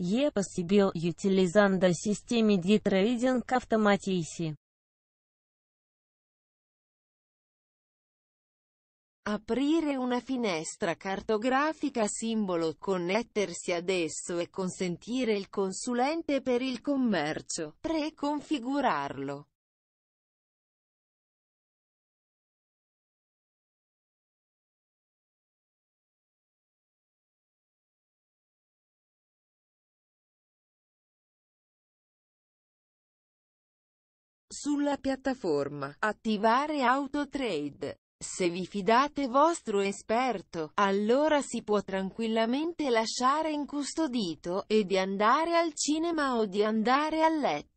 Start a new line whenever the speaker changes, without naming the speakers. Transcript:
Е posibil utilizando sistemi di trading automatici.
Aprire una finestra cartografica simbolo Connettersi adesso e consentire il consulente per il commercio.
Preconfigurarlo.
sulla piattaforma. Attivare Autotrade. Se vi fidate vostro esperto, allora si può tranquillamente lasciare incustodito, e di andare al cinema o di andare a letto.